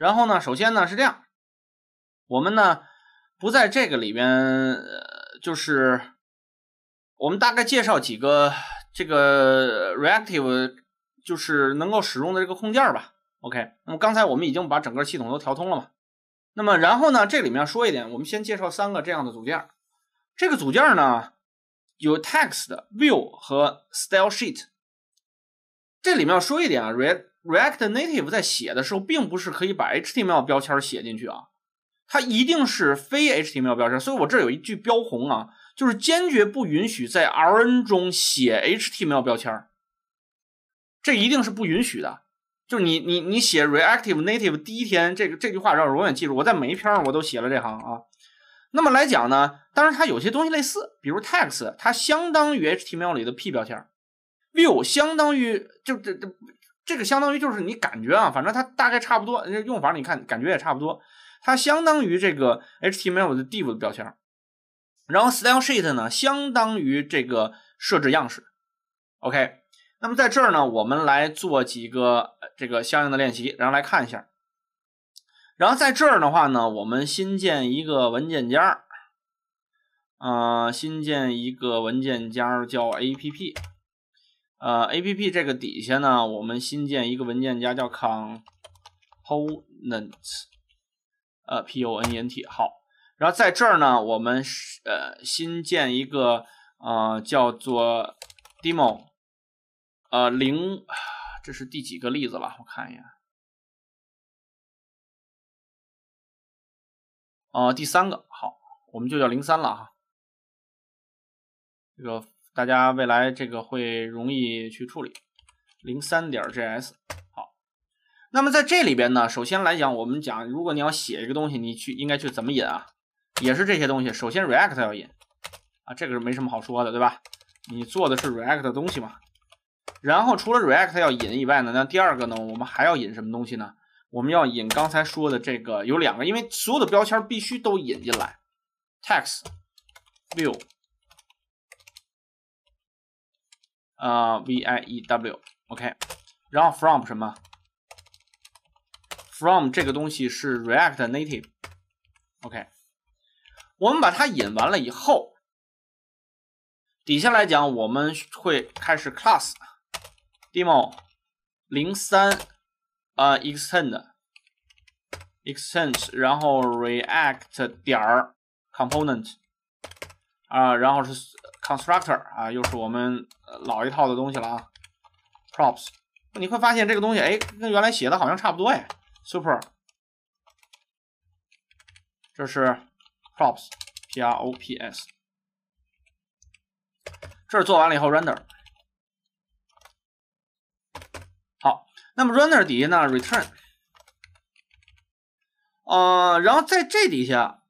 然后呢，首先呢是这样，我们呢不在这个里边，呃，就是我们大概介绍几个这个 reactive 就是能够使用的这个控件吧。OK，那么刚才我们已经把整个系统都调通了嘛。那么然后呢，这里面说一点，我们先介绍三个这样的组件，这个组件呢有 text、view 和 style sheet。这里面要说一点啊，react React Native 在写的时候，并不是可以把 HTML 标签写进去啊，它一定是非 HTML 标签。所以我这有一句标红啊，就是坚决不允许在 RN 中写 HTML 标签，这一定是不允许的。就是你你你写 React i v e Native 第一天，这个这句话让我永远记住。我在每一篇我都写了这行啊。那么来讲呢，当然它有些东西类似，比如 Text，它相当于 HTML 里的 p 标签，View 相当于就这这。这个相当于就是你感觉啊，反正它大概差不多用法，你看感觉也差不多。它相当于这个 HTML 的 div 的标签，然后 style sheet 呢相当于这个设置样式。OK，那么在这儿呢，我们来做几个这个相应的练习，然后来看一下。然后在这儿的话呢，我们新建一个文件夹，啊，新建一个文件夹叫 APP。呃，A P P 这个底下呢，我们新建一个文件夹叫 Components，呃，P O N N T 好，然后在这儿呢，我们呃新建一个呃叫做 Demo，呃零，这是第几个例子了？我看一眼，啊，第三个，好，我们就叫零三了哈，这个。大家未来这个会容易去处理零三点 GS 好，那么在这里边呢，首先来讲，我们讲，如果你要写一个东西，你去应该去怎么引啊？也是这些东西。首先 React 要引啊，这个是没什么好说的，对吧？你做的是 React 的东西嘛。然后除了 React 要引以外呢，那第二个呢，我们还要引什么东西呢？我们要引刚才说的这个有两个，因为所有的标签必须都引进来，Text View。啊，view，OK，然后 from 什么？from 这个东西是 React Native，OK，我们把它引完了以后，底下来讲我们会开始 class demo 零三啊 extend extend，然后 React 点儿 component 啊，然后是。constructor 啊，又是我们老一套的东西了啊。props，你会发现这个东西，哎，跟原来写的好像差不多哎。super，这是 props，p-r-o-p-s。这做完了以后，render。好，那么 render 底下呢，return。呃，然后在这底下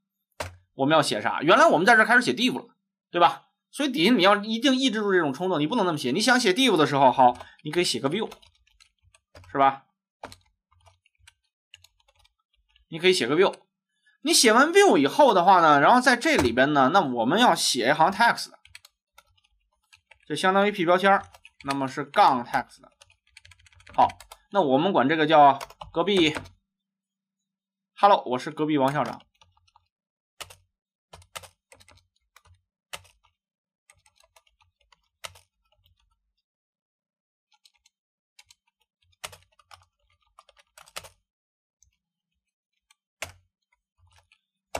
我们要写啥？原来我们在这开始写 div 了，对吧？所以底下你要一定抑制住这种冲动，你不能那么写。你想写 div 的时候，好，你可以写个 view，是吧？你可以写个 view。你写完 view 以后的话呢，然后在这里边呢，那我们要写一行 text，就相当于 p 标签，那么是杠 text 的。好，那我们管这个叫隔壁。Hello，我是隔壁王校长。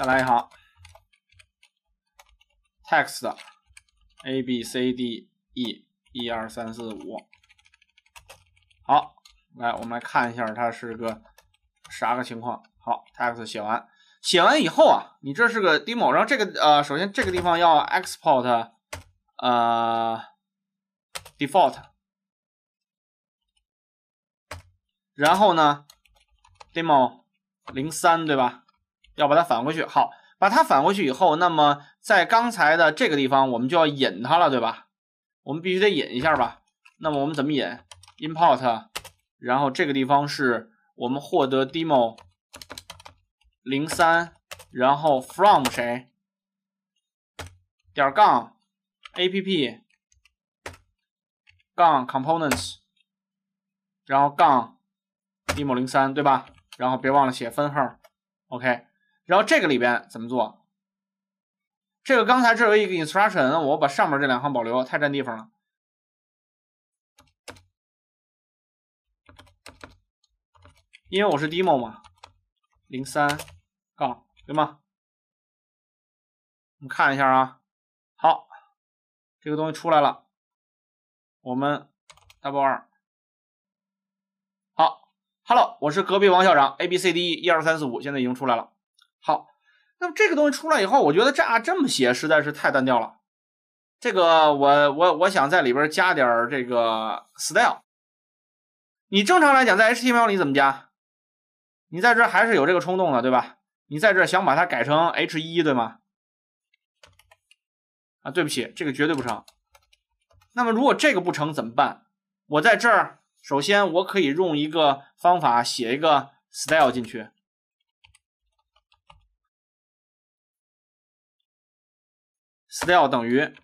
再来一行，text a b c d e 一二三四五，好，来我们来看一下它是个啥个情况。好，text 写完，写完以后啊，你这是个 demo，然后这个呃，首先这个地方要 export 呃 default，然后呢，demo 零三对吧？要把它返回去，好，把它返回去以后，那么在刚才的这个地方，我们就要引它了，对吧？我们必须得引一下吧。那么我们怎么引？import，然后这个地方是我们获得 demo 零三，然后 from 谁点儿杠 app 杠 components，然后杠 demo 零三，对吧？然后别忘了写分号。OK。然后这个里边怎么做？这个刚才这有一个 instruction，我把上面这两行保留，太占地方了。因为我是 demo 嘛，零三杠对吗？我们看一下啊，好，这个东西出来了。我们 double 二，好，hello，我是隔壁王校长，a b c d e 一二三四五，现在已经出来了。好，那么这个东西出来以后，我觉得这这么写实在是太单调了。这个我我我想在里边加点这个 style。你正常来讲在 HTML 里怎么加？你在这还是有这个冲动的，对吧？你在这想把它改成 H1，对吗？啊，对不起，这个绝对不成。那么如果这个不成怎么办？我在这儿首先我可以用一个方法写一个 style 进去。style 等于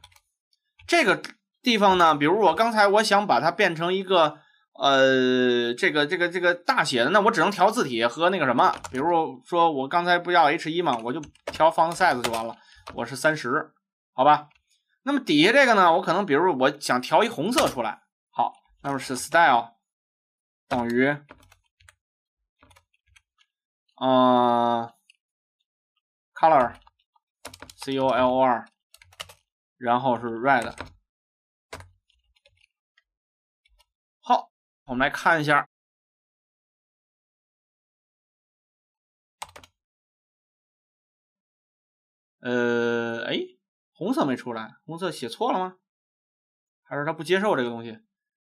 这个地方呢，比如我刚才我想把它变成一个呃，这个这个这个大写的，那我只能调字体和那个什么，比如说我刚才不要 h 一嘛，我就调 font size 就完了，我是三十，好吧？那么底下这个呢，我可能比如我想调一红色出来，好，那么是 style 等于啊 color，c o l o r。然后是 red。好，我们来看一下。呃，哎，红色没出来，红色写错了吗？还是他不接受这个东西？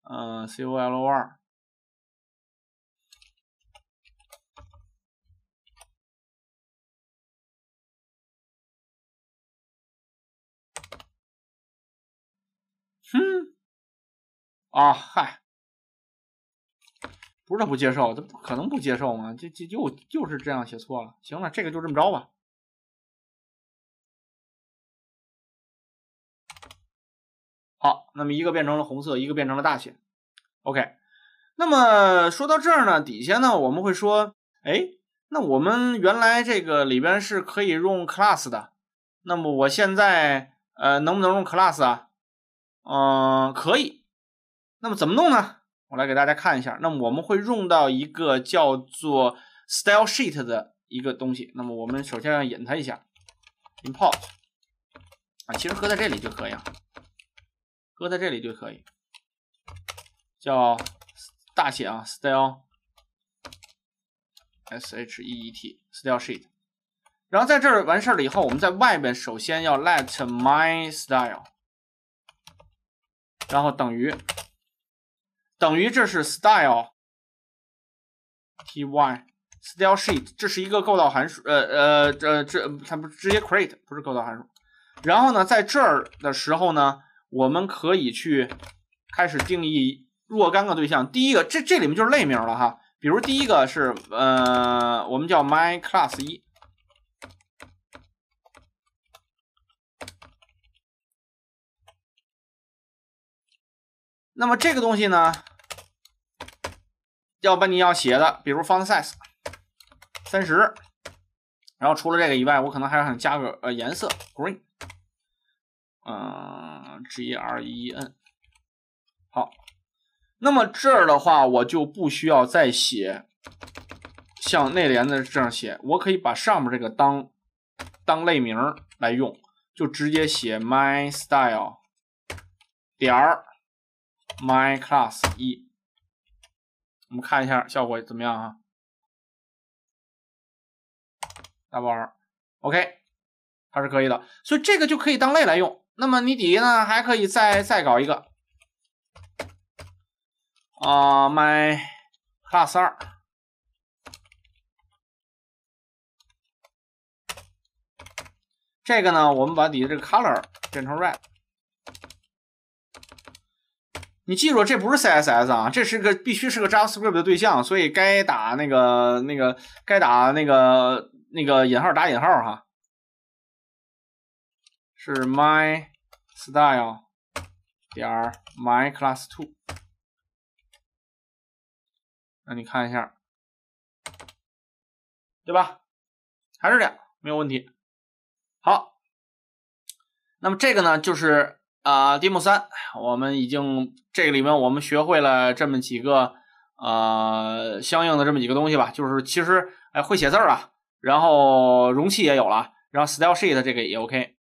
嗯，color。嗯，啊嗨，不是不接受，他不可能不接受嘛，就就就就是这样写错了，行了，这个就这么着吧。好，那么一个变成了红色，一个变成了大写，OK。那么说到这儿呢，底下呢我们会说，哎，那我们原来这个里边是可以用 class 的，那么我现在呃能不能用 class 啊？嗯，可以。那么怎么弄呢？我来给大家看一下。那么我们会用到一个叫做 style sheet 的一个东西。那么我们首先要引它一下，import 啊，其实搁在这里就可以啊，搁在这里就可以。叫大写啊，style s h e e t，style sheet。然后在这儿完事儿了以后，我们在外边首先要 let my style。然后等于等于这是 style ty style sheet 这是一个构造函数呃呃这这它不直接 create 不是构造函数。然后呢，在这儿的时候呢，我们可以去开始定义若干个对象。第一个，这这里面就是类名了哈，比如第一个是呃，我们叫 my class 一。那么这个东西呢，要把你要写的，比如 font size 三十，然后除了这个以外，我可能还想加个呃颜色 green，嗯，g r e e n，好，那么这儿的话，我就不需要再写像内联的这样写，我可以把上面这个当当类名来用，就直接写 my style 点儿。My class 一，我们看一下效果怎么样啊？大宝儿，OK，还是可以的，所以这个就可以当类来用。那么你底下呢，还可以再再搞一个啊，My class 二，这个呢，我们把底下这个 color 变成 red。你记住，这不是 CSS 啊，这是个必须是个 JavaScript 的对象，所以该打那个那个该打那个那个引号打引号哈，是 my style 点 my class two，那你看一下，对吧？还是这样，没有问题。好，那么这个呢，就是。啊，d 题 o 三，我们已经这里面我们学会了这么几个，呃，相应的这么几个东西吧，就是其实哎会写字儿啊，然后容器也有了，然后 style sheet 这个也 OK。